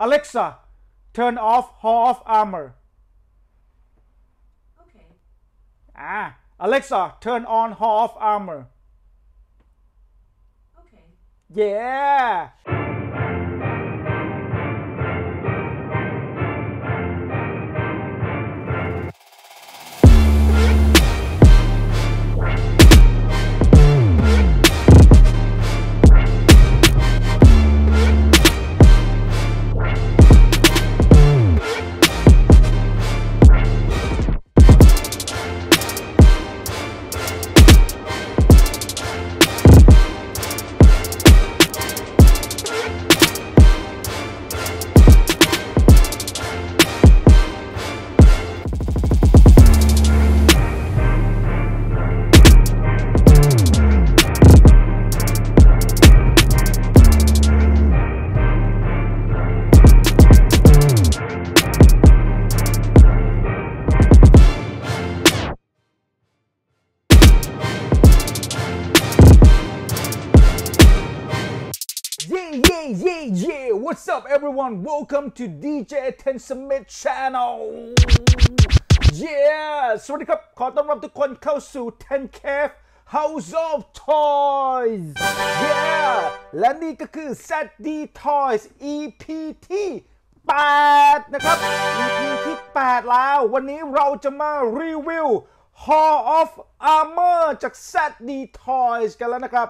Alexa, turn off Hall of Armor. Okay. Ah, Alexa, turn on Hall of Armor. Okay. Yeah. What's up everyone? Welcome to DJ Ten s u m i t Channel. Yeah! สวัสดีครับ ขอต้อนรับทุกคนเข้าสู่ Ten Cave House of Toys. Yeah! และนี่ก็คือ Set d Toys EP ที่8นะครับ EP ที่8แล้ววันนี้เราจะมารีวิว Hall of Armor จาก Set d Toys กันแล้วนะครับ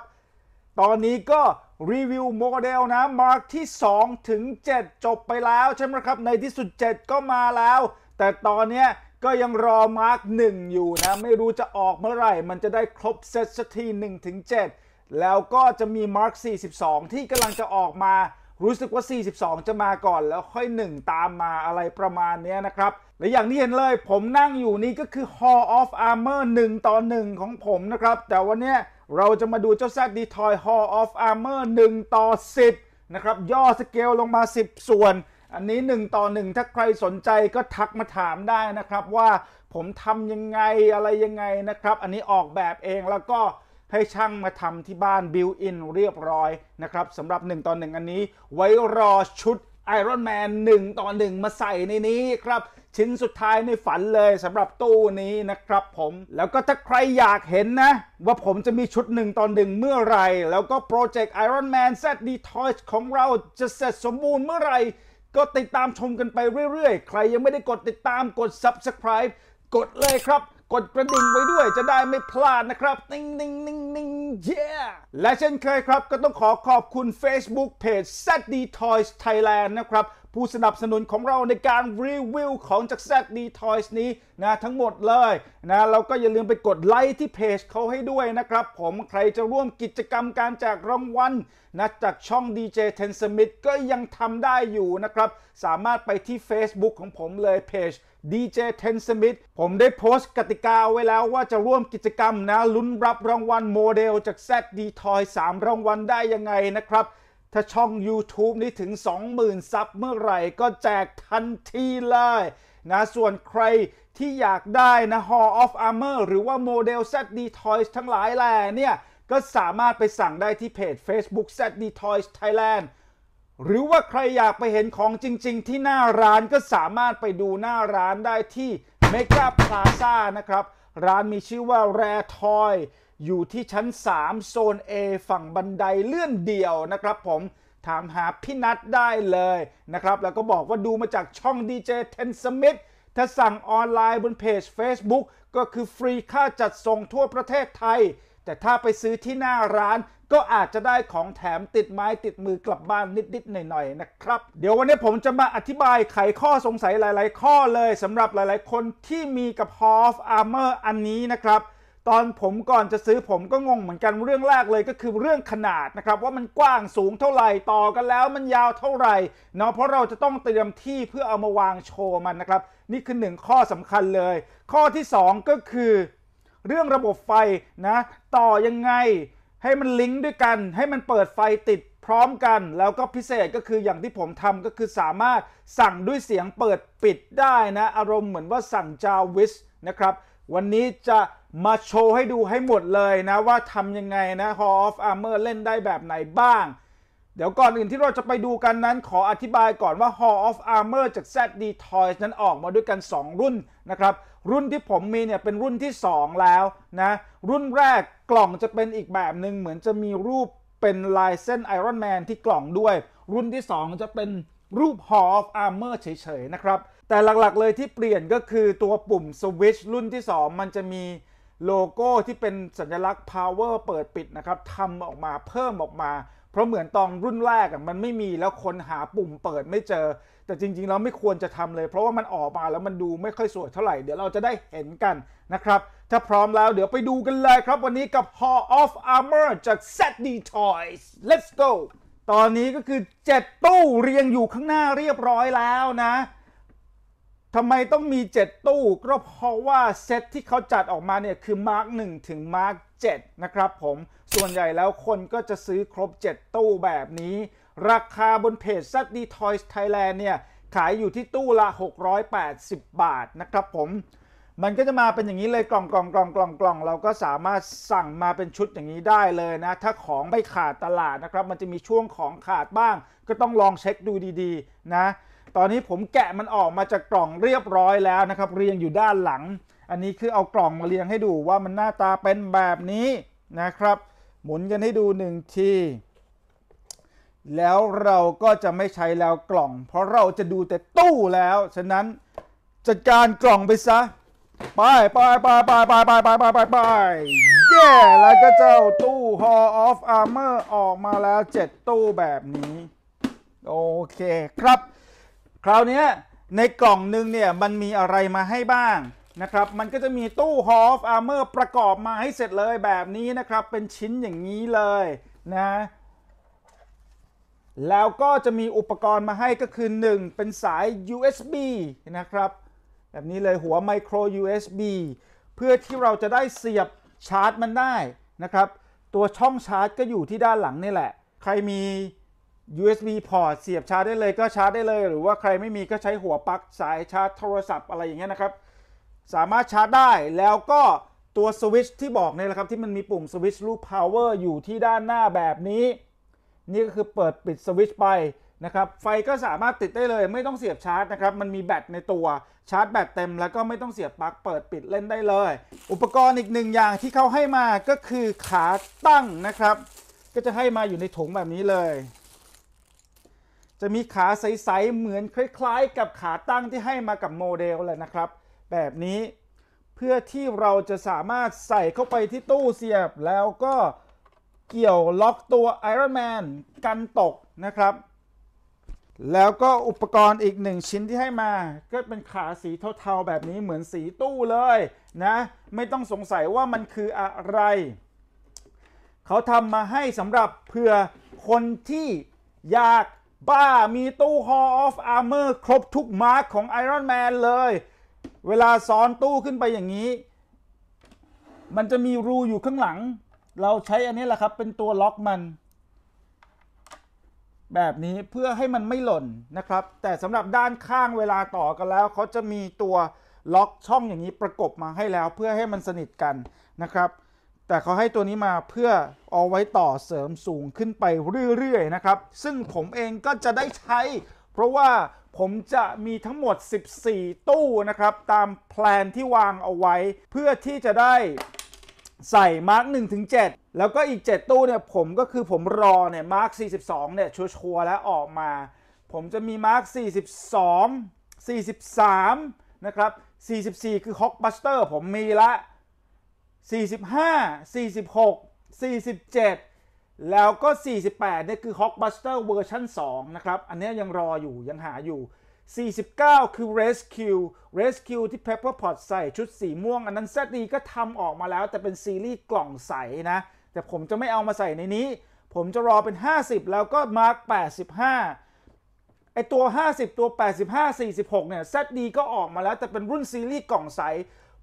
ตอนนี้ก็รีวิวโมเดลนะ มาร์กที่ 2 ถึง 7 จบไปแล้ว ใช่ไหมครับ ในที่สุด 7 ก็มาแล้ว แต่ตอนนี้ก็ยังรอมาร์ก1อยู่นะ ไม่รู้จะออกเมื่อไหร่ มันจะได้ครบเซตสักที1ถึง 7 แล้วก็จะมีมาร์ก42 ที่กำลังจะออกมา รู้สึกว่า 42 จะมาก่อนแล้วค่อย 1 ตามมาอะไรประมาณนี้นะครับและอย่างที่เห็นเลยผมนั่งอยู่นี่ก็คือ Hall of Armor 1 ต่อ 1 ของผมนะครับแต่วันนี้เราจะมาดูเจ้าแซดดีทอย Hall of Armor 1ต่อ 10 นะครับย่อสเกลลงมา 10 ส่วนอันนี้1ต่อ1 ถ้าใครสนใจก็ทักมาถามได้นะครับว่าผมทำยังไงอะไรยังไงนะครับอันนี้ออกแบบเองแล้วก็ให้ช่างมาทำที่บ้านบิวอินเรียบร้อยนะครับสำหรับ1ต่อ1อันนี้ไว้รอชุดไอรอนแมนหงต่อนหึ่งมาใส่ในนี้ครับ ชิ้นสุดท้ายในฝันเลยสำหรับตู้นี้นะครับผมแล้วก็ถ้าใครอยากเห็นนะ ว่าผมจะมีชุดหนึ่งตอนนหึ่งเมื่อไร แล้วก็โปรเจกต์ไอรอนแมน Z d t o y s ของเราจะเสร็จสมบูรณ์เมื่อไรก็ติดตามชมกันไปเรื่อยๆ ใครยังไม่ได้กดติดตามกด Subscribe กดเลยครับกดกระดิ่งไว้ด้วยจะได้ไม่พลาดนะครับนิ่งนิ่งนิ่งนิ่งเย้และเช่นเคยครับก็ต้องขอขอบคุณ Facebook Page ZD Toys Thailand นะครับผู้สนับสนุนของเราในการรีวิวของจากแซดดีทอยส์นี้นะทั้งหมดเลยนะ เราก็อย่าลืมไปกดไลค์ที่เพจเขาให้ด้วยนะครับ ผมใครจะร่วมกิจกรรมการแจกรางวัลนะจากช่อง DJ Ten Smith ก็ยังทำได้อยู่นะครับ สามารถไปที่ Facebook ของผมเลยเพจ DJ Ten Smith ผมได้โพสต์กติกาไว้แล้วว่าจะร่วมกิจกรรมนะลุ้นรับรางวัลโมเดลจากแซด ZD Toy 3รางวัลได้ยังไงนะครับถ้าช่อง YouTube นี้ถึง 20,000 ซับเมื่อไหร่ ก็แจกทันทีเลยนะส่วนใครที่อยากได้นะ Hall of Armor หรือว่าโมเดล ZD Toys ทั้งหลายแหล่เนี่ย ก็สามารถไปสั่งได้ที่เพจ Facebook ZD Toys Thailand หรือว่าใครอยากไปเห็นของจริง ๆ ที่หน้าร้านก็สามารถไปดูหน้าร้านได้ที่ Mega Plaza นะครับ ร้านมีชื่อว่า Rare Toy อยู่ที่ชั้น 3 โซน A ฝั่งบันไดเลื่อนเดี่ยวนะครับผมถามหาพี่นัทได้เลยนะครับ แล้วก็บอกว่าดูมาจากช่อง DJ Ten Smith ถ้าสั่งออนไลน์บนเพจ Facebook ก็คือฟรีค่าจัดส่งทั่วประเทศไทย แต่ถ้าไปซื้อที่หน้าร้านก็อาจจะได้ของแถมติดไม้ติดมือกลับบ้านนิดๆ หน่อยๆนะครับ เดี๋ยววันนี้ผมจะมาอธิบายไขข้อสงสัยหลาย ๆ ข้อเลยสำหรับหลายๆ คนที่มีกับ h o f Armor อันนี้นะครับตอนผมก่อนจะซื้อผมก็งงเหมือนกันเรื่องแรกเลยก็คือเรื่องขนาดนะครับว่ามันกว้างสูงเท่าไหร่ต่อกันแล้วมันยาวเท่าไหร่เนาะเพราะเราจะต้องเตรียมที่เพื่อเอามาวางโชว์มันนะครับ นี่คือหนึ่งข้อสำคัญเลย ข้อที่2ก็คือ เรื่องระบบไฟนะ ต่อยังไงให้มันลิงก์ด้วยกันให้มันเปิดไฟติดพร้อมกัน แล้วก็พิเศษก็คืออย่างที่ผมทำก็คือสามารถสั่งด้วยเสียงเปิดปิดได้นะ อารมณ์เหมือนว่าสั่งจาวิสนะครับ วันนี้จะมาโชว์ให้ดูให้หมดเลยนะว่าทำยังไงนะ Hall of Armor เล่นได้แบบไหนบ้าง เดี๋ยวก่อนอื่นที่เราจะไปดูกันนั้นขออธิบายก่อนว่า Hall of Armor จาก ZD Toys นั้นออกมาด้วยกัน 2 รุ่นนะครับ รุ่นที่ผมมีเนี่ยเป็นรุ่นที่ 2 แล้วนะ รุ่นแรกกล่องจะเป็นอีกแบบหนึ่งเหมือนจะมีรูปเป็นลายเส้น Iron Man ที่กล่องด้วย รุ่นที่ 2 จะเป็นรูป Hall of Armor เฉยๆนะครับแต่หลักๆ เลยที่เปลี่ยนก็คือตัวปุ่มสวิตช์รุ่นที่ 2 มันจะมีโลโก้ที่เป็นสัญลักษณ์ power เปิดปิดนะครับทำออกมาเพิ่มออกมาเพราะเหมือนตอนรุ่นแรกมันไม่มีแล้วคนหาปุ่มเปิดไม่เจอ แต่จริงๆ เราไม่ควรจะทำเลยเพราะว่ามันออกมาแล้วมันดูไม่ค่อยสวยเท่าไหร่เดี๋ยวเราจะได้เห็นกันนะครับ ถ้าพร้อมแล้วเดี๋ยวไปดูกันเลยครับ วันนี้กับ Hall of Armor จาก Set d Toys let's go ตอนนี้ก็คือ7ตู้เรียงอยู่ข้างหน้าเรียบร้อยแล้วนะทำไมต้องมี 7 ตู้ก็เพราะว่า เซตที่เขาจัดออกมาเนี่ยคือมาร์ก1ถึงมาร์ก7นะครับผมส่วนใหญ่แล้วคนก็จะซื้อครบ 7 ตู้แบบนี้ ราคาบนเพจี d Toys Thailand เนี่ย ขายอยู่ที่ตู้ละ 680 บาทนะครับผม มันก็จะมาเป็นอย่างนี้เลยกล่องกล่องกล่องกล่องกล่อง เราก็สามารถสั่งมาเป็นชุดอย่างนี้ได้เลยนะ ถ้าของไม่ขาดตลาดนะครับ มันจะมีช่วงของขาดบ้าง ก็ต้องลองเช็คดูดี ๆ นะตอนนี้ผมแกะมันออกมาจากกล่องเรียบร้อยแล้วนะครับ เรียงอยู่ด้านหลัง อันนี้คือเอากล่องมาเรียงให้ดูว่ามันหน้าตาเป็นแบบนี้นะครับ หมุนกันให้ดูหนึ่งทีแล้วเราก็จะไม่ใช้แล้วกล่อง เพราะเราจะดูแต่ตู้แล้วฉะนั้นจัดการกล่องไปซะไปไปไปไปไปไปไปไปไปไปเย่แล้วก็เจ้าตู้ Hall of Armor ออกมาแล้ว 7 ตู้แบบนี้โอเคครับคราวนี้ในกล่องหนึ่งเนี่ยมันมีอะไรมาให้บ้างนะครับมันก็จะมีตู้ฮอฟอาร์เมอร์ประกอบมาให้เสร็จเลยแบบนี้นะครับ เป็นชิ้นอย่างนี้เลยนะ แล้วก็จะมีอุปกรณ์มาให้ก็คือ 1 เป็นสาย USB นะครับ แบบนี้เลยหัวไมโคร USB เพื่อที่เราจะได้เสียบชาร์จมันได้นะครับ ตัวช่องชาร์จก็อยู่ที่ด้านหลังนี่แหละ ใครมี USB พอร์ตเสียบชาร์จได้เลยก็ชาร์จได้เลยหรือว่าใครไม่มีก็ใช้หัวปลั๊กสายชาร์จโทรศัพท์อะไรอย่างเงี้ยนะครับ สามารถชาร์จได้แล้วก็ตัวสวิตช์ที่บอกเนี่ยแหละครับที่มันมีปุ่มสวิตช์รูป power อยู่ที่ด้านหน้าแบบนี้นี่ก็คือเปิดปิดสวิตช์ไปนะครับไฟก็สามารถติดได้เลยไม่ต้องเสียบชาร์จนะครับ มันมีแบตในตัวชาร์จแบตเต็มแล้วก็ไม่ต้องเสียบปลั๊กเปิดปิดเล่นได้เลย อุปกรณ์อีกหนึ่งอย่างที่เขาให้มาก็คือขาตั้งนะครับ ก็จะให้มาอยู่ในถุงแบบนี้เลยจะมีขาใส ๆ เหมือนคล้าย ๆ กับขาตั้งที่ให้มากับโมเดลเลยนะครับ แบบนี้เพื่อที่เราจะสามารถใส่เข้าไปที่ตู้เสียบ แล้วก็เกี่ยวล็อกตัวไอรอนแมนกันตกนะครับ แล้วก็อุปกรณ์อีกหนึ่งชิ้นที่ให้มา ก็เป็นขาสีเทาๆแบบนี้เหมือนสีตู้เลยนะ ไม่ต้องสงสัยว่ามันคืออะไร เขาทำมาให้สำหรับเผื่อคนที่อยากบ้า มีตู้ Hall of Armor ครบทุก มาร์กของ Iron Man เลย เวลาซ้อนตู้ขึ้นไปอย่างนี้ มันจะมีรูอยู่ ข้างหลัง เราใช้อันนี้แหละ ครับ เป็นตัวล็อกมัน แบบนี้เพื่อให้มันไม่หล่นนะครับ แต่สำหรับด้านข้างเวลาต่อกันแล้ว เขาจะมีตัว ล็อกช่องอย่างนี้ ประกบมาให้แล้ว เพื่อให้มันสนิทกันนะครับแต่เขาให้ตัวนี้มาเพื่อเอาไว้ต่อเสริมสูงขึ้นไปเรื่อยๆนะครับ ซึ่งผมเองก็จะได้ใช้เพราะว่าผมจะมีทั้งหมด 14 ตู้นะครับ ตามแพลนที่วางเอาไว้เพื่อที่จะได้ใส่มาร์ก1ถึง7แล้วก็อีก 7 ตู้เนี่ยผมก็คือผมรอเนี่ยมาร์ก42 เนี่ยชัวร์แล้วออกมา ผมจะมีมาร์ก42 43 นะครับ 44 คือฮอกบัสเตอร์ผมมีละ45 46 47 แล้วก็ 48 เนี่ยคือ h กบ k b u s t e r เวอร์ชัน2นะครับ อันนี้ยังรออยู่ยังหาอยู่ 49 คือ Rescue Rescue ที่ Pepperpot ใส่ชุดสีม่วง อันนั้นแซดีก็ทำออกมาแล้วแต่เป็นซีรีส์กล่องใสนะ แต่ผมจะไม่เอามาใส่ในนี้ ผมจะรอเป็น 50 แล้วก็ Mark 85ไอตัว 50 ตัว 85 46เนี่ยแซดีก็ออกมาแล้วแต่เป็นรุ่นซีรีส์กล่องใส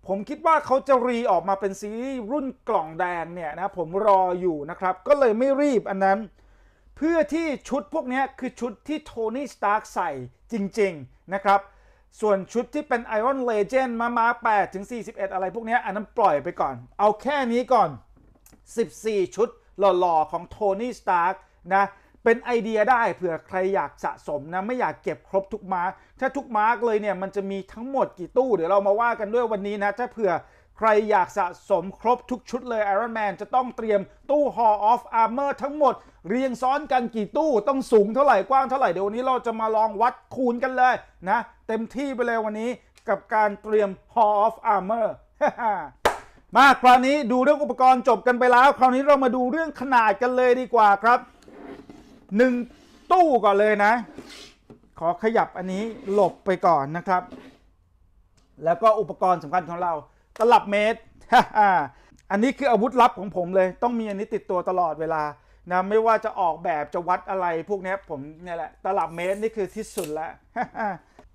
ผมคิดว่าเขาจะรีออกมาเป็นซีรีส์รุ่นกล่องแดงเนี่ยนะผมรออยู่นะครับ ก็เลยไม่รีบอันนั้น เพื่อที่ชุดพวกนี้คือชุดที่โทนี่สตาร์กใส่จริงๆนะครับ ส่วนชุดที่เป็น Iron Legend มามา8ถึง 41 อะไรพวกนี้อันนั้นปล่อยไปก่อน เอาแค่นี้ก่อน 14 ชุดหล่อๆของโทนี่สตาร์กนะเป็นไอเดียได้เผื่อใครอยากสะสมนะ ไม่อยากเก็บครบทุกมาร์กถ้าทุกมาร์กเลยเนี่ยมันจะมีทั้งหมดกี่ตู้เดี๋ยวเรามาว่ากันด้วยวันนี้นะ ถ้าเผื่อใครอยากสะสมครบทุกชุดเลย Iron Man จะต้องเตรียมตู้ Hall of Armor ทั้งหมด เรียงซ้อนกันกี่ตู้ต้องสูงเท่าไหร่ กว้างเท่าไหร่เดี๋ยววันนี้เราจะมาลองวัดคูณกันเลยนะ เต็มที่ไปเลยวันนี้กับการเตรียม Hall of Armor มาคราวนี้ดูเรื่องอุปกรณ์จบกันไปแล้ว คราวนี้เรามาดูเรื่องขนาดกันเลยดีกว่าครับหนึ่งตู้ก่อนเลยนะ ขอขยับอันนี้หลบไปก่อนนะครับ แล้วก็อุปกรณ์สำคัญของเรา ตลับเมตร อันนี้คืออาวุธลับของผมเลย ต้องมีอันนี้ติดตัวตลอดเวลา นะ ไม่ว่าจะออกแบบ จะวัดอะไรพวกนี้ผมเนี่ยแหละ ตลับเมตรนี่คือที่สุดแล้ว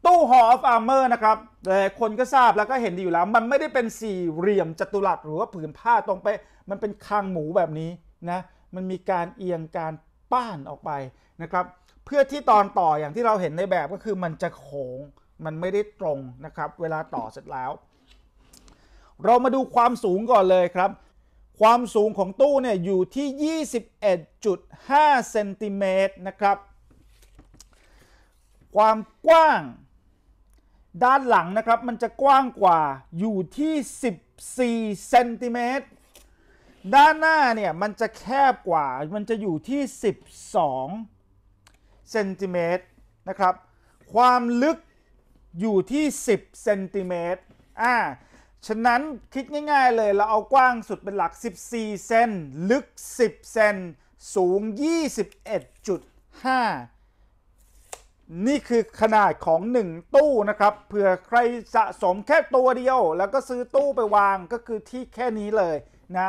ตู้หออฟร์เมอร์นะครับหลายคนก็ทราบแล้วก็เห็นดีอยู่แล้ว มันไม่ได้เป็นสี่เหลี่ยมจัตุรัสหรือว่าผืนผ้าตรงไป มันเป็นคางหมูแบบนี้นะ มันมีการเอียงการป้านออกไป นะ ครับ เพื่อที่ตอนต่ออย่างที่เราเห็น ใน แบบก็คือมันจะโค้งมันไม่ได้ตรงนะ ครับ เวลาต่อเสร็จแล้ว เรามาดูความสูงก่อนเลยครับ ความสูงของตู้ เนี่ย อยู่ที่ 21.5เซนติเมตรนะครับความกว้างด้านหลัง นะ ครับ มันจะกว้างกว่าอยู่ที่ 14เซนติเมตรด้านหน้าเนี่ย มันจะแคบกว่า มันจะอยู่ที่ 12 เซนติเมตรนะครับ ความลึกอยู่ที่ 10 เซนติเมตร อ่า ฉะนั้นคิดง่าย ๆ เลย เราเอากว้างสุดเป็นหลัก 14 เซน ลึก 10 เซน สูง 21.5 นี่คือขนาดของ 1 ตู้นะครับ เผื่อใครสะสมแค่ตัวเดียว แล้วก็ซื้อตู้ไปวางก็คือที่แค่นี้เลยนะ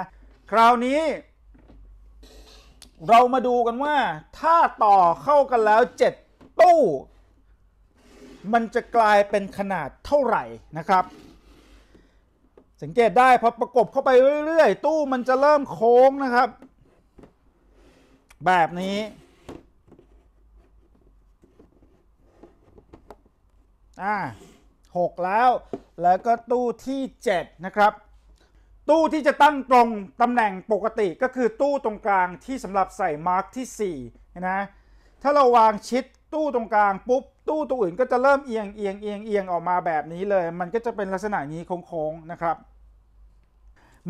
คราวนี้ เรามาดูกันว่า ถ้าต่อเข้ากันแล้ว 7 ตู้ มันจะกลายเป็นขนาดเท่าไหร่นะครับ สังเกตได้พอประกบเข้าไปเรื่อยๆ ตู้มันจะเริ่มโค้งนะครับ แบบนี้อ่าหกแล้ว แล้วก็ตู้ที่ 7 นะครับตู้ที่จะตั้งตรง ตำแหน่งปกติก็คือตู้ตรงกลางที่สำหรับใส่ มาร์กที่ 4 นะถ้าเราวางชิดตู้ตรงกลางปุ๊บตู้ตัวอื่น ก็จะเริ่มเอียงเอียงเอียงเอียงออกมาแบบนี้เลย มันก็จะเป็นลักษณะนี้โค้งๆนะครับ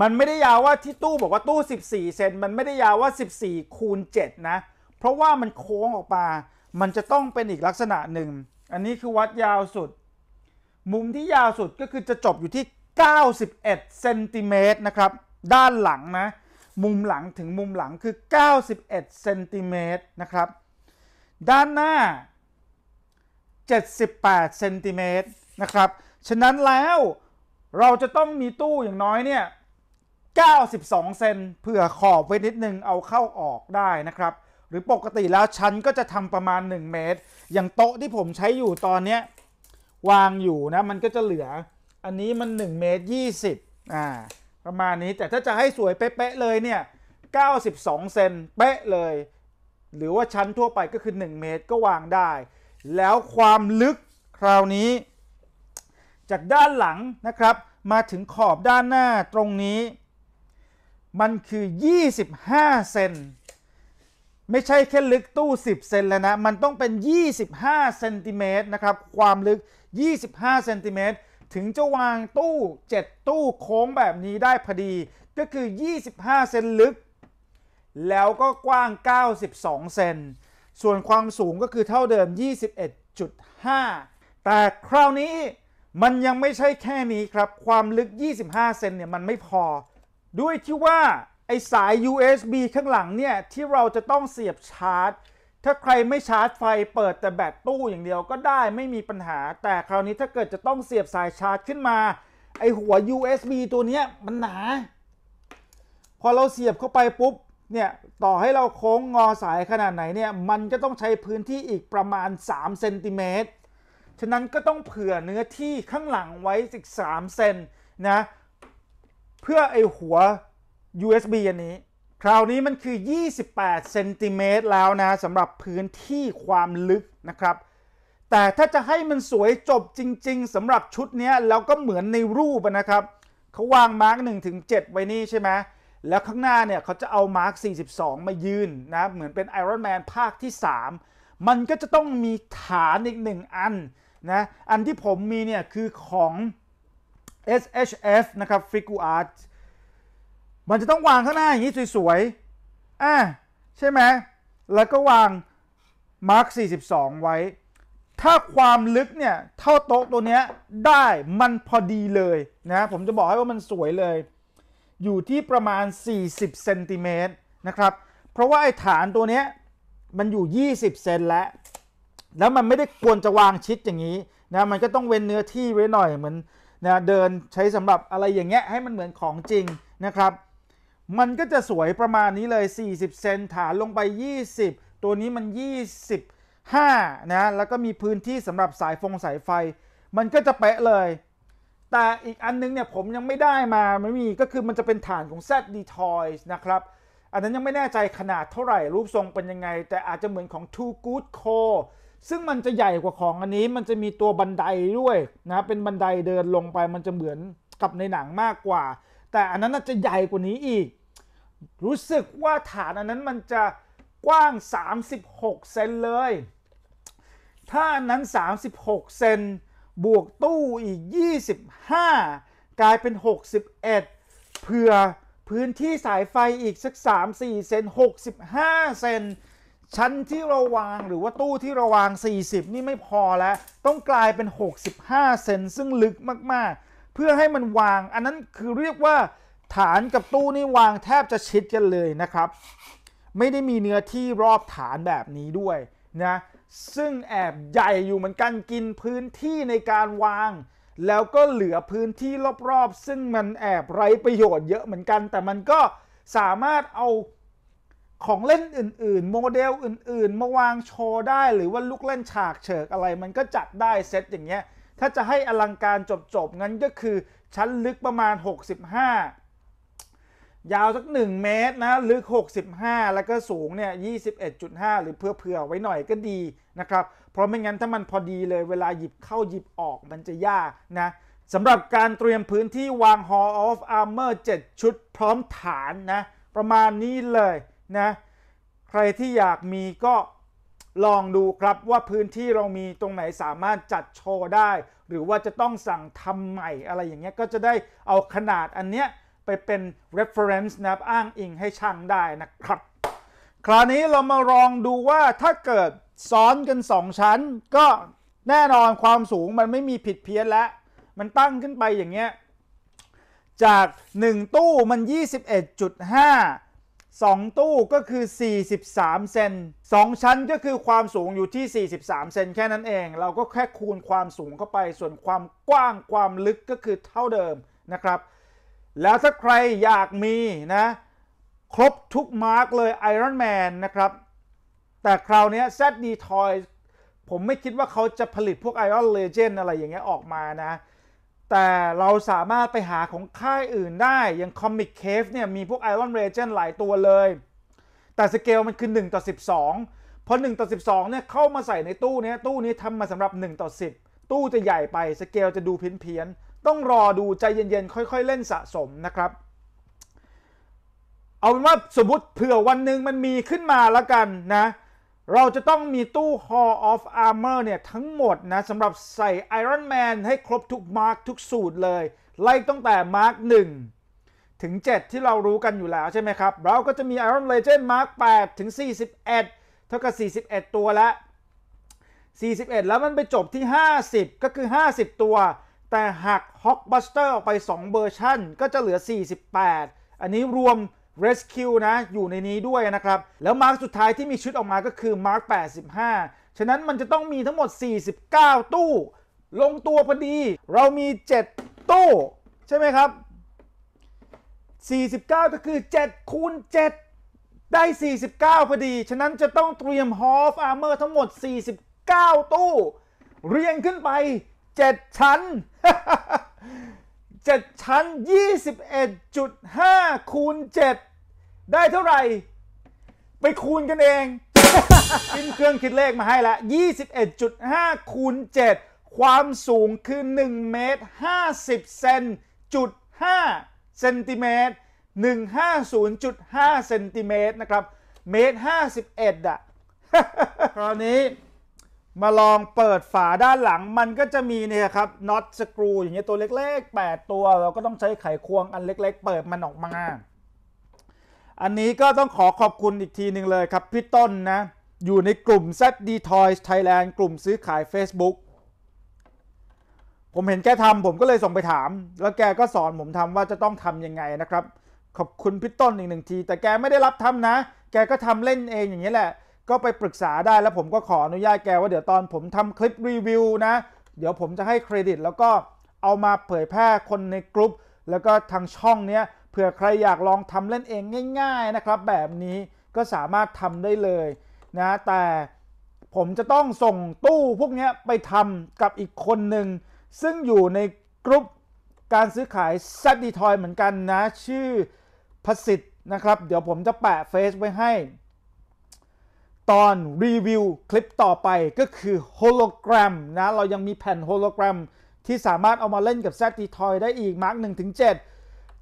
มันไม่ได้ยาวว่าที่ตู้บอกว่าตู้ 14เซนมันไม่ได้ยาวว่า 14คูณ7นะเพราะว่ามันโค้งออกมา มันจะต้องเป็นอีกลักษณะหนึ่งอันนี้คือวัดยาวสุดมุมที่ยาวสุดก็คือจะจบอยู่ที่91เซนติเมตรนะครับด้านหลังนะมุมหลังถึงมุมหลังคือ91เซนติเมตรนะครับ ด้านหน้า78เซนติเมตรนะครับฉะนั้นแล้วเราจะต้องมีตู้อย่างน้อยเนี่ย92เซนเผื่อขอบไว้นิดนึงเอาเข้าออกได้นะครับ หรือปกติแล้วชั้นก็จะทำประมาณ1เมตรอย่างโต๊ะที่ผมใช้อยู่ตอนนี้วางอยู่นะมันก็จะเหลืออันนี้มัน1เมตร20อ่าประมาณนี้แต่ถ้าจะให้สวยเป๊ะเลยเนี่ย92เซนเป๊ะเลย หรือว่าชั้นทั่วไปก็คือ 1 เมตรก็วางได้ แล้วความลึกคราวนี้ จากด้านหลังนะครับมาถึงขอบด้านหน้าตรงนี้ มันคือ25เซนไม่ใช่แค่ลึกตู้10เซนแล้วนะมันต้องเป็น25เซนติเมตรนะครับความลึก25เซนติเมตรถึงจะวางตู้ 7 ตู้โค้งแบบนี้ได้พอดีก็คือ 25 เซนลึกแล้วก็กว้าง 92 เซนส่วนความสูงก็คือเท่าเดิม 21.5 แต่คราวนี้มันยังไม่ใช่แค่นี้ครับ ความลึก 25 เซนเนี่ยมันไม่พอด้วยที่ว่าไอสาย USB ข้างหลังเนี่ยที่เราจะต้องเสียบชาร์จถ้าใครไม่ชาร์จไฟเปิดแต่แบตตู้อย่างเดียวก็ได้ไม่มีปัญหา แต่คราวนี้ถ้าเกิดจะต้องเสียบสายชาร์จขึ้นมา ไอหัว USB ตัวเนี้ยมันหนา พอเราเสียบเข้าไปปุ๊บเนี่ยต่อให้เราโค้งงอสายขนาดไหนเนี่ยมันก็ต้องใช้พื้นที่อีกประมาณ3เซนติเมตรฉะนั้นก็ต้องเผื่อเนื้อที่ข้างหลังไว้อีก3เซนนะเพื่อไอหัว USB อันนี้คราวนี้มันคือ 28เซนติเมตรแล้วนะสำหรับพื้นที่ความลึกนะครับ แต่ถ้าจะให้มันสวยจบจริงๆสำหรับชุดนี้แล้วก็เหมือนในรูปนะครับเขาวางมาร์ก1ถึง7ไว้นี่ใช่ไหมแล้วข้างหน้าเนี่ยเขาจะเอามาร์ก42 มายืนนะ เหมือนเป็นไอรอนแมนภาคที่ 3 มันก็จะต้องมีฐานอีกหนึ่งอันนะ อันที่ผมมีเนี่ยคือของ SHF นะครับ f i g u a r t มันจะต้องวางข้างหน้าอย่างนี้ สวยๆอ่าใช่ไหม แล้วก็วางมาร์ก42 ไว้ ถ้าความลึกเนี่ยเท่าโต๊ะตัวเนี้ยได้มันพอดีเลยนะผมจะบอกให้ว่ามันสวยเลย อยู่ที่ประมาณ 40เซนติเมตรนะครับ เพราะว่าไอ้ฐานตัวเนี้ยมันอยู่ 20 เซนแล้วแล้วมันไม่ได้ควรจะวางชิดอย่างนี้นะมันก็ต้องเว้นเนื้อที่ไว้หน่อยเหมือนนะเดินใช้สำหรับอะไรอย่างเงี้ยให้มันเหมือนของจริงนะครับมันก็จะสวยประมาณนี้เลย 40 เซนฐานลงไป 20 ตัวนี้มัน 25 นะ แล้วก็มีพื้นที่สำหรับสายฟงสายไฟ มันก็จะเป๊ะเลย แต่อีกอันนึงเนี่ยผมยังไม่ได้มาไม่มีก็คือมันจะเป็นฐานของ Z d e t o y นะครับ อันนั้นยังไม่แน่ใจขนาดเท่าไหร่รูปทรงเป็นยังไง แต่อาจจะเหมือนของ Too Good Co ซึ่งมันจะใหญ่กว่าของอันนี้มันจะมีตัวบันไดด้วยนะ เป็นบันไดเดินลงไป มันจะเหมือนกับในหนังมากกว่าแต่อันนั้นน่าจะใหญ่กว่านี้อีก รู้สึกว่าฐานอันนั้นมันจะกว้าง 36เซนเลย ถ้าอันนั้น 36เซนบวกตู้อีก 25 กลายเป็น 61เผื่อพื้นที่สายไฟอีกสัก3-4เซน65เซนชั้นที่เราวางหรือว่าตู้ที่เราวาง 40 นี่ไม่พอแล้ว ต้องกลายเป็น 65เซนซึ่งลึกมาก ๆเพื่อให้มันวาง อันนั้นคือเรียกว่าฐานกับตู้นี่วางแทบจะชิดกันเลยนะครับ ไม่ได้มีเนื้อที่รอบฐานแบบนี้ด้วยนะซึ่งแอบใหญ่อยู่เหมือนกันกินพื้นที่ในการวาง แล้วก็เหลือพื้นที่รอบๆ ซึ่งมันแอบไร้ประโยชน์เยอะเหมือนกัน แต่มันก็สามารถเอาของเล่นอื่น ๆ โมเดลอื่นๆมาวางโชว์ได้ หรือว่าลูกเล่นฉากเฉิกอะไร มันก็จัดได้เซตอย่างเงี้ยถ้าจะให้อลังการจบๆ งั้นก็คือชั้นลึกประมาณ 65 ยาวสัก 1 เมตรนะลึก 65 แล้วก็สูงเนี่ย21.5 หรือเพื่อๆ ไว้หน่อยก็ดีนะครับ เพราะไม่งั้นถ้ามันพอดีเลย เวลาหยิบเข้าหยิบออกมันจะยากนะสำหรับการเตรียมพื้นที่วาง Hall of Armor 7 ชุดพร้อมฐานนะ ประมาณนี้เลยนะ ใครที่อยากมีก็ลองดูครับว่าพื้นที่เรามีตรงไหนสามารถจัดโชว์ได้ หรือว่าจะต้องสั่งทำใหม่อะไรอย่างเงี้ยก็จะได้เอาขนาดอันเนี้ยไปเป็น reference นะครับอ้างอิงให้ช่างได้นะครับ คราวนี้เรามาลองดูว่าถ้าเกิดซ้อนกัน 2 ชั้นก็แน่นอนความสูงมันไม่มีผิดเพี้ยนแล้วมันตั้งขึ้นไปอย่างเงี้ยจาก 1 ตู้มัน 21.5 2 ตู้ก็คือ 43เซน2ชั้นก็คือความสูงอยู่ที่ 43เซนแค่นั้นเอง เราก็แค่คูณความสูงเข้าไป ส่วนความกว้างความลึกก็คือเท่าเดิมนะครับ แล้วถ้าใครอยากมีนะครบทุกมาร์กเลย Iron Man นะครับ แต่คราวนี้ ZD Toy ผมไม่คิดว่าเขาจะผลิตพวก Iron Legend อะไรอย่างเงี้ยออกมานะแต่เราสามารถไปหาของค่ายอื่นได้ อย่างคอมิกเคฟเนี่ยมีพวก Iron Regent หลายตัวเลย แต่สเกลมันคือ 1 ต่อ 12 เพราะ 1 ต่อ 12เนี่ยเข้ามาใส่ในตู้นี้ ตู้นี้ทำมาสำหรับ 1 ต่อ 10 ตู้จะใหญ่ไปสเกลจะดูเพี้ยนๆ ต้องรอดูใจเย็นๆ ค่อยๆเล่นสะสมนะครับ เอาเป็นว่าสมมติเผื่อวันหนึ่งมันมีขึ้นมาแล้วกันนะเราจะต้องมีตู้ Hall of Armor เนี่ยทั้งหมดนะสำหรับใส่ Iron Man ให้ครบทุกมาร์คทุกสูตรเลย ไล่ตั้งแต่มาร์ค1ถึง 7 ที่เรารู้กันอยู่แล้วใช่ไหมครับ เราก็จะมี Iron Legend ์ a แป8ถึง 41 เท่ากับ 41 ตัวแล้ว 41 แล้วมันไปจบที่ 50 ก็คือ 50 ตัว แต่หัก Hulkbuster ออกไป 2เวอร์ชั่น ก็จะเหลือ 48 อันนี้รวม Rescue นะ อยู่ในนี้ด้วยนะครับ แล้วมาร์กสุดท้ายที่มีชุดออกมาก็คือ มาร์ k 85 ฉะนั้นมันจะต้องมีทั้งหมด 49 ตู้ ลงตัวพอดีเรามี 7 ตู้ ใช่ไหมครับ 49 ก็คือ7คูณ7ได้ 49 พอดี ฉะนั้นจะต้องเตรียม Half Armor ทั้งหมด 49 ตู้ เรียงขึ้นไป 7 ชั้น7ชั้น 21.5คูณ7ได้เท่าไหร่ ไปคูณกันเองขึ้นเครื่องคิดเลขมาให้ละ21.5คูณ7ความสูงคือ 1 เมตร 50เซนจุด5เซนติเมตร150.5เซนติเมตรนะครับ เมตร 51 อ่ะคราวนี้มาลองเปิดฝาด้านหลังมันก็จะมีเนี่ยครับน็อตสกรูอย่างเงี้ยตัวเล็กๆ 8 ตัวเราก็ต้องใช้ไขควงอันเล็กๆเปิดมันออกมาอันนี้ก็ต้องขอขอบคุณอีกทีหนึ่งเลยครับพี่ต้นนะอยู่ในกลุ่ม ZD Toys Thailand กลุ่มซื้อขาย Facebook ผมเห็นแกทำผมก็เลยส่งไปถาม แล้วแกก็สอนผมทำว่าจะต้องทำยังไงนะครับ ขอบคุณพี่ต้นอีกหนึ่งที แต่แกไม่ได้รับทำนะ แกก็ทำเล่นเองอย่างนี้แหละ ก็ไปปรึกษาได้แล้วผมก็ขออนุญาตแกว่าเดี๋ยวตอนผมทำคลิปรีวิวนะ เดี๋ยวผมจะให้เครดิต แล้วก็เอามาเผยแพร่คนในกลุ่มแล้วก็ทางช่องเนี้ยเผื่อใครอยากลองทำเล่นเองง่ายๆนะครับแบบนี้ก็สามารถทำได้เลยนะแต่ผมจะต้องส่งตู้พวกนี้ไปทำกับอีกคนหนึ่ง ซึ่งอยู่ในกรุ๊ปการซื้อขายซัดดีทอยเหมือนกันนะ ชื่อพสิทธ์นะครับ เดี๋ยวผมจะแปะเฟซไว้ให้ ตอนรีวิวคลิปต่อไปก็คือโฮโลแกรมนะเรายังมีแผ่นโฮโลแกรมที่สามารถเอามาเล่นกับแซตดดีทอยได้อีกมาร์กหนึ่งถึงเจ็ด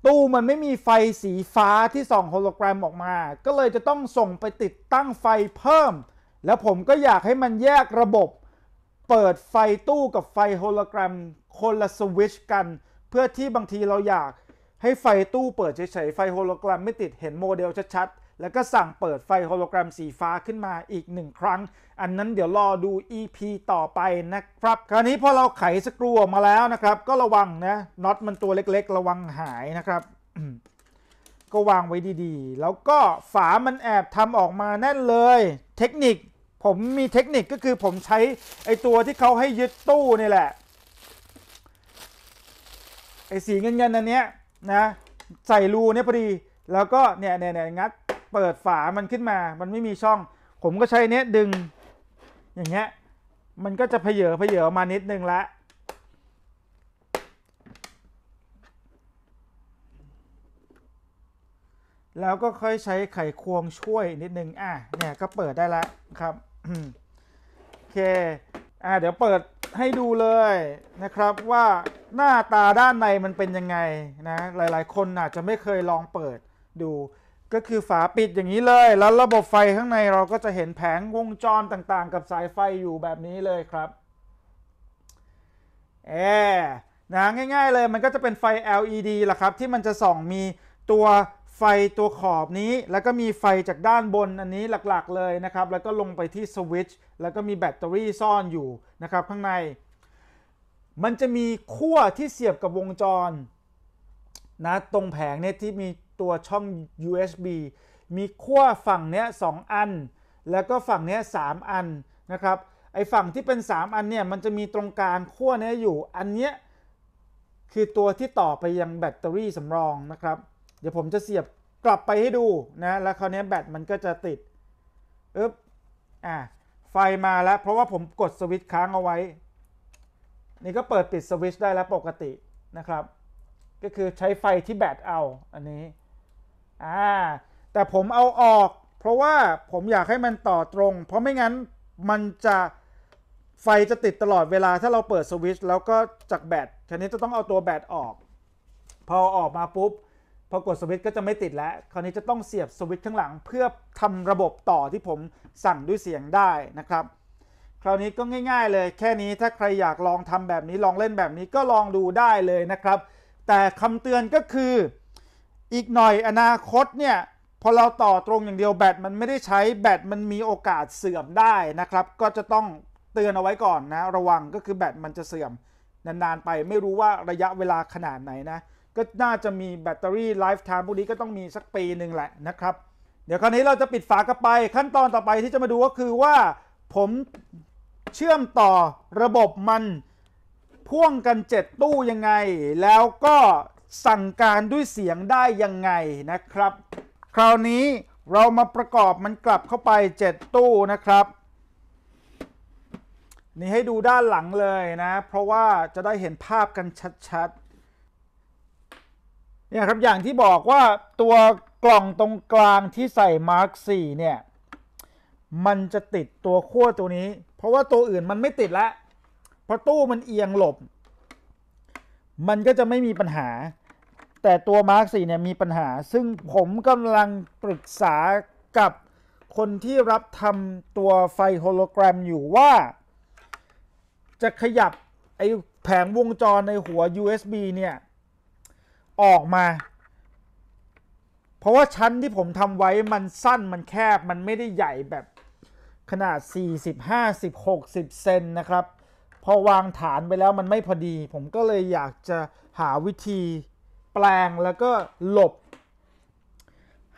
ตู้มันไม่มีไฟสีฟ้าที่ส่องโฮโลแกรมออกมา ก็เลยจะต้องส่งไปติดตั้งไฟเพิ่ม แล้วผมก็อยากให้มันแยกระบบเปิดไฟตู้กับไฟโฮโลแกรมคนละสวิชกัน เพื่อที่บางทีเราอยากให้ไฟตู้เปิดเฉยๆไฟโฮโลแกรมไม่ติดเห็นโมเดลชัดๆแล้วก็สั่งเปิดไฟโฮโลแกรมสีฟ้าขึ้นมาอีกหนึ่งครั้ง อันนั้นเดี๋ยวรอดู EP ต่อไปนะครับ คราวนี้พอเราไขสกรูออกมาแล้วนะครับ ก็ระวังนะน็อตมันตัวเล็กๆ ระวังหายนะครับ ก็วางไว้ดีๆ แล้วก็ฝามันแอบทำออกมาแน่นเลย เทคนิคผมมีเทคนิคก็คือผมใช้ไอตัวที่เขาให้ยึดตู้นี่แหละ ไอสีเงินๆอันเนี้ยนะใส่รูเนี่ยพอดีแล้วก็เนี่ยเนี่ยเนี่ยงัดเปิดฝามันขึ้นมา มันไม่มีช่อง ผมก็ใช้เนี้ยดึง อย่างเงี้ย มันก็จะเพเยอเพเยอมานิดนึงละ แล้วก็ค่อยใช้ไขควงช่วยนิดนึง อ่ะเนี่ย ก็เปิดได้แล้วครับ โอเค อ่ะเดี๋ยวเปิดให้ดูเลยนะครับว่าหน้าตาด้านในมันเป็นยังไงนะ หลายๆคนอาจจะไม่เคยลองเปิดดูก็คือฝาปิดอย่างนี้เลย แล้วระบบไฟข้างในเราก็จะเห็นแผงวงจรต่างๆ กับสายไฟอยู่แบบนี้เลยครับ เอนะง่ายๆเลยมันก็จะเป็นไฟ LED ละครับ ที่มันจะส่องมีตัวไฟตัวขอบนี้ แล้วก็มีไฟจากด้านบนอันนี้หลักๆเลยนะครับ แล้วก็ลงไปที่สวิตช์แล้วก็มีแบตเตอรี่ซ่อนอยู่นะครับข้างใน มันจะมีขั้วที่เสียบกับวงจรนะตรงแผงเนี่ยที่มีตัวช่อง USB มีขั้วฝั่งเนี้ยสอัน แล้วก็ฝั่งเนี้ยสอันนะครับ ไอฝั่งที่เป็น 3 อันเนี่ยมันจะมีตรงกลางขั้วเนี้ยอยู่ อันเนี้ยคือตัวที่ต่อไปยังแบตเตอรี่ สำรองนะครับ เดี๋ยวผมจะเสียบกลับไปให้ดู นะ แล้วคราวนี้แบต มันก็จะติดอึ๊บ อ่ะไฟมาแล้ว เพราะว่าผมกดสวิตช์ค้างเอาไว้ นี่ก็เปิดปิดสวิตช์ได้แล้วปกตินะครับ ก็คือใช้ไฟที่แบตเอาอันนี้อ่าแต่ผมเอาออกเพราะว่าผมอยากให้มันต่อตรง เพราะไม่งั้นมันจะไฟจะติดตลอดเวลาถ้าเราเปิดสวิตช์แล้วก็จากแบตทีนี้จะต้องเอาตัวแบตออก พอออกมาปุ๊บพอกดสวิตช์ก็จะไม่ติดแล้ว คราวนี้จะต้องเสียบสวิตช์ข้างหลังเพื่อทำระบบต่อที่ผมสั่งด้วยเสียงได้นะครับคราวนี้ก็ง่าย ๆเลยแค่นี้ถ้าใครอยากลองทำแบบนี้ ลองเล่นแบบนี้ก็ลองดูได้เลยนะครับ แต่คำเตือนก็คืออีกหน่อยอนาคตเนี่ยพอเราต่อตรงอย่างเดียว แบตมันไม่ได้ใช้แบตมันมีโอกาสเสื่อมได้นะครับ ก็จะต้องเตือนเอาไว้ก่อนนะ ระวังก็คือแบตมันจะเสื่อมนานๆไปไม่รู้ว่าระยะเวลาขนาดไหนนะ ก็น่าจะมีแบตเตอรี่ไลฟ์ไทม์พวกนี้ก็ต้องมีสักปีหนึ่งแหละนะครับ เดี๋ยวคราวนี้เราจะปิดฝากระไป ขั้นตอนต่อไปที่จะมาดูก็คือว่าผมเชื่อมต่อระบบมันพ่วงกัน7ตู้ยังไงแล้วก็สั่งการด้วยเสียงได้ยังไงนะครับ คราวนี้เรามาประกอบมันกลับเข้าไป 7 ตู้นะครับ นี่ให้ดูด้านหลังเลยนะเพราะว่าจะได้เห็นภาพกันชัดๆเนี่ยครับอย่างที่บอกว่าตัวกล่องตรงกลางที่ใส่ Mark 4เนี่ย มันจะติดตัวขั้วตัวนี้ เพราะว่าตัวอื่นมันไม่ติดแล้ว เพราะตู้มันเอียงหลบ มันก็จะไม่มีปัญหาแต่ตัวม์ a สี่เนี่ยมีปัญหา ซึ่งผมกำลังปรึกษากับคนที่รับทำตัวไฟโฮโลแกรม อยู่ว่า จะขยับไอแผงวงจรในหัว USB เนี่ย ออกมา เพราะว่าชั้นที่ผมทำไว้มันสั้น มันแคบ มันไม่ได้ใหญ่แบบขนาด 40 50 60เซนนะครับ พอวางฐานไปแล้วมันไม่พอดี ผมก็เลยอยากจะหาวิธีแปลงแล้วก็หลบ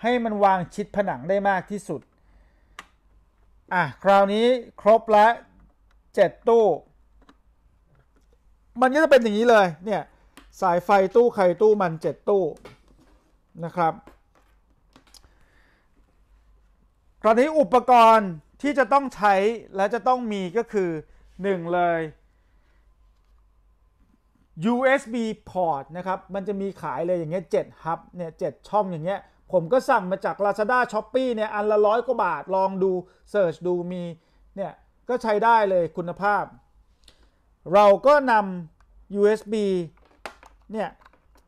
ให้มันวางชิดผนังได้มากที่สุด อ่ะคราวนี้ครบละเจ็ดตู้ มันก็จะเป็นอย่างนี้เลยเนี่ยสายไฟตู้ไข่ตู้มันเจ็ดตู้นะครับคราวนี้อุปกรณ์ที่จะต้องใช้และจะต้องมีก็คือ 1 เลย USB port นะครับ มันจะมีขายเลยอย่างเงี้ยเจ็ดฮับเนี่ยเจ็ดช่องอย่างเงี้ย ผมก็สั่งมาจาก Lazada s h o p e e เนี่ยอันละร้อยกว่าบาท ลองดูเ e ิร์ชดูมี เนี่ย ก็ใช้ได้เลยคุณภาพ เราก็นำ USB เนี่ย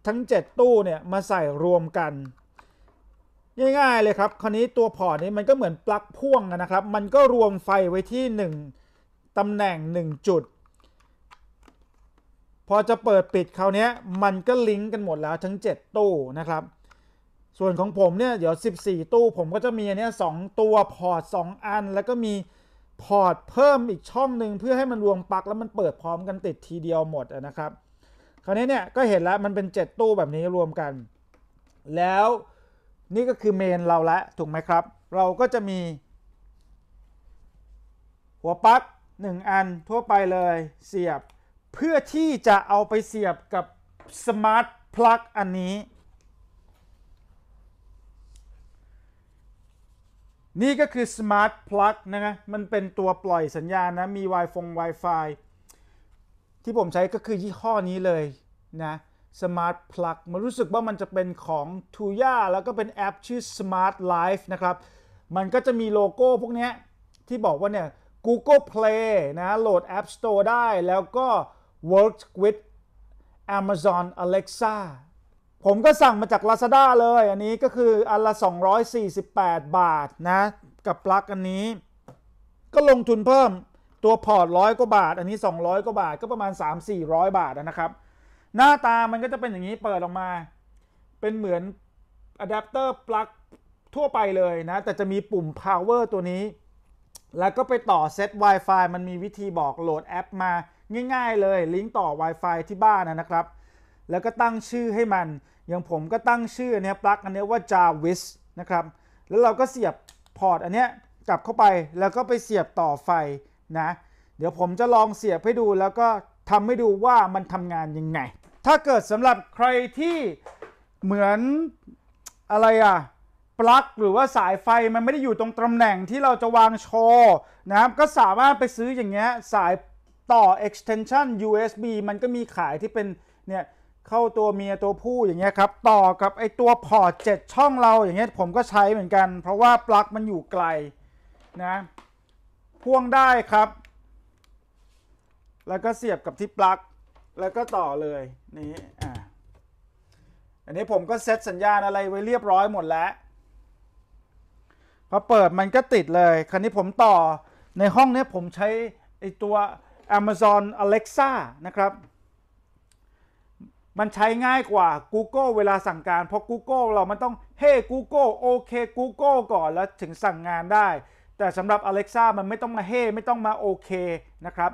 ทั้ง 7 ตู้เนี่ยมาใส่รวมกัน ง่ายๆเลยครับ คราวนี้ตัวพอร์ตนี้มันก็เหมือนปลั๊กพ่วงนะครับ มันก็รวมไฟไว้ที่ 1ตำแหน่ง 1 จุดพอจะเปิดปิดคราวนี้มันก็ลิงก์กันหมดแล้วทั้ง 7 ตู้นะครับ ส่วนของผมเนี่ยเดี๋ยว 14 ตู้ผมก็จะมีอันนี้สตัวพอร์ต 2 อัน แล้วก็มีพอร์ตเพิ่มอีกช่องหนึ่งเพื่อให้มันรวมปักแล้วมันเปิดพร้อมกันติดทีเดียวหมดนะครับ คราวนี้เนี่ยก็เห็นแล้วมันเป็น 7 ตู้แบบนี้รวมกัน แล้วนี่ก็คือเมนเราละถูกไหมครับ เราก็จะมี หัวปัก1 อันทั่วไปเลยเสียบเพื่อที่จะเอาไปเสียบกับสมาร์ทพลักอันนี้ นี่ก็คือสมาร์ทพลักนะฮะมันเป็นตัวปล่อยสัญญาณนะ มี Wi-Fi ฟง Wi-Fi ที่ผมใช้ก็คือยี่ห้อนี้เลยนะ สมาร์ทพลักมันรู้สึกว่ามันจะเป็นของ t u ่าแล้วก็เป็นแอปชื่อ Smart Life นะครับ มันก็จะมีโลโก้พวกนี้ที่บอกว่าเนี่ย Google Play นะ โหลด App Store ได้แล้วก็ worked with Amazon Alexa ผมก็สั่งมาจาก Lazada เลยอันนี้ก็คืออันละ 248 บาทนะ กับปลั๊กอันนี้ก็ลงทุนเพิ่มตัวพอร์ตร้อยกว่าบาท อันนี้ 200 กว่าบาทก็ประมาณ 3-400 บาทนะครับ หน้าตามันก็จะเป็นอย่างนี้เปิดออกมา เป็นเหมือนอะแดปเตอร์ปลั๊กทั่วไปเลยนะ แต่จะมีปุ่ม power ตัวนี้ แล้วก็ไปต่อเซต Wi-Fi มันมีวิธีบอกโหลดแอปมาง่ายๆเลยลิงก์ต่อ Wi-Fi ที่บ้านนะครับ แล้วก็ตั้งชื่อให้มันอย่างผมก็ตั้งชื่อเนี้ยปลั๊กอันนี้ว่า Jarvis นะครับ แล้วเราก็เสียบพอร์ตอันเนี้ยกลับเข้าไปแล้วก็ไปเสียบต่อไฟนะเดี๋ยวผมจะลองเสียบให้ดู แล้วก็ทำให้ดูว่ามันทำงานยังไง ถ้าเกิดสำหรับใครที่เหมือนอะไรอ่ะปลั๊กหรือว่าสายไฟมันไม่ได้อยู่ตรงตำแหน่งที่เราจะวางโชว์นะครับก็สามารถไปซื้ออย่างเงี้ยสายต่อ extension USB มันก็มีขายที่เป็น เนี่ย เข้าตัวเมียตัวผู้อย่างเงี้ยครับ ต่อกับไอตัวพอร์ต7ช่องเราอย่างเงี้ยผมก็ใช้เหมือนกัน เพราะว่าปลั๊กมันอยู่ไกลนะ พ่วงได้ครับ แล้วก็เสียบกับที่ปลั๊ก แล้วก็ต่อเลยนี่อ่ะอันนี้ผมก็เซตสัญญาณอะไรไว้เรียบร้อยหมดแล้ว พอเปิดมันก็ติดเลย คราวนี้ผมต่อในห้องนี้ผมใช้ไอตัว Amazon Alexa นะครับ มันใช้ง่ายกว่า Google เวลาสั่งการ เพราะ Google เรามันต้องเฮ้ hey, Google โอเค Google ก่อนแล้วถึงสั่งงานได้ แต่สำหรับ Alexa มันไม่ต้องมาเ hey, ไม่ต้องมาโอเคนะครับ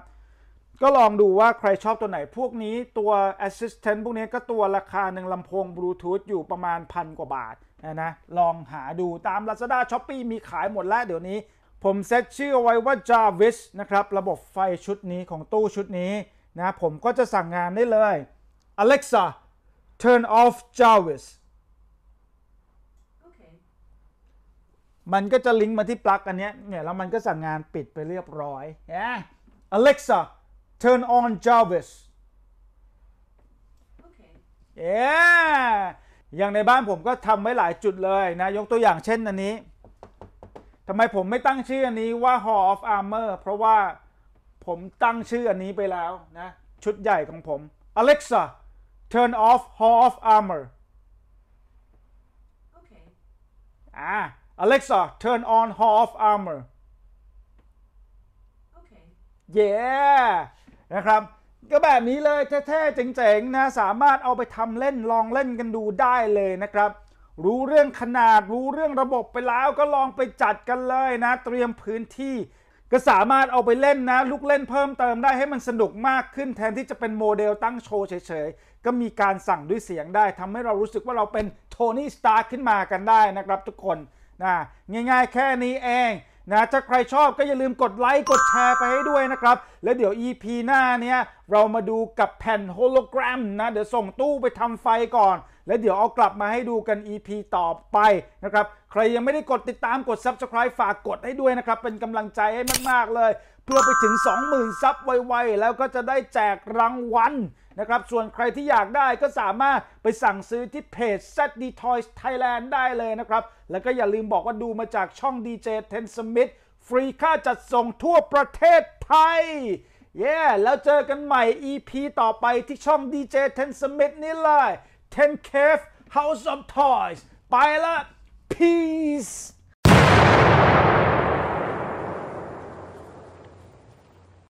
ก็ลองดูว่าใครชอบตัวไหนพวกนี้ตัว Assistant พวกนี้ก็ตัวราคาหนึ่งลำโพงบลูทูธอยู่ประมาณพันกว่าบาทนะนะ ลองหาดูตาม Lazada s h o p e e มีขายหมดแล้วเดี๋ยวนี้ผมเซตชื่อเอาไว้ว่า Jarvis นะครับ ระบบไฟชุดนี้ของตู้ชุดนี้นะผมก็จะสั่งงานได้เลย Alexa turn off Jarvis มันก็จะลิงก์มาที่ปลั๊กอันนี้เนี่ยแล้วมันก็สั่งงานปิดไปเรียบร้อย yeah. Alexa turn on Jarvis okay. yeah. อย่างในบ้านผมก็ทำไว้หลายจุดเลยนะ ยกตัวอย่างเช่นอันนี้ทำไมผมไม่ตั้งชื่ออันนี้ว่า Hall of Armor เพราะว่าผมตั้งชื่ออันนี้ไปแล้วนะ ชุดใหญ่ของผม Alexa turn off Hall of Armor อ่า Alexa turn on Hall of Armor เย้นะครับ ก็แบบนี้เลยแท้ๆเจ๋งๆนะสามารถเอาไปทำเล่นลองเล่นกันดูได้เลยนะครับรู้เรื่องขนาดรู้เรื่องระบบไปแล้วก็ลองไปจัดกันเลยนะเตรียมพื้นที่ก็สามารถเอาไปเล่นนะลูกเล่นเพิ่มเติมได้ให้มันสนุกมากขึ้น แทนที่จะเป็นโมเดล ตั้งโชว์เฉยๆ ก็มีการสั่งด้วยเสียงได้ทำให้เรารู้สึกว่าเราเป็นโทนี่สตาร์ขึ้นมากันได้นะครับ ทุกคนนะง่าย ๆแค่นี้เองนะถ้าใครชอบก็อย่าลืมกดไลค์กดแชร์ไปให้ด้วยนะครับ แล้วเดี๋ยว EP หน้าเนี้ยเรามาดูกับแผ่นโฮโลแกรมนะ เดี๋ยวส่งตู้ไปทำไฟก่อน แล้วเดี๋ยวเอากลับมาให้ดูกัน EP ต่อไปนะครับ ใครยังไม่ได้กดติดตามกด Subscribe ฝากกดให้ด้วยนะครับ เป็นกำลังใจให้มากๆเลย เพื่อไปถึง20,000ซับไวๆแล้วก็จะได้แจกรางวัลนะครับ ส่วนใครที่อยากได้ก็สามารถไปสั่งซื้อที่เพจ ZD Toys Thailand ได้เลยนะครับแล้วก็อย่าลืมบอกว่าดูมาจากช่อง DJ เทนสมิธฟรีค่าจัดส่งทั่วประเทศไทย เย่ yeah, แล้วเจอกันใหม่ EP ต่อไปที่ช่อง DJ เทนสมิธนี่เลย Ten Cave House of Toys ไปละ peace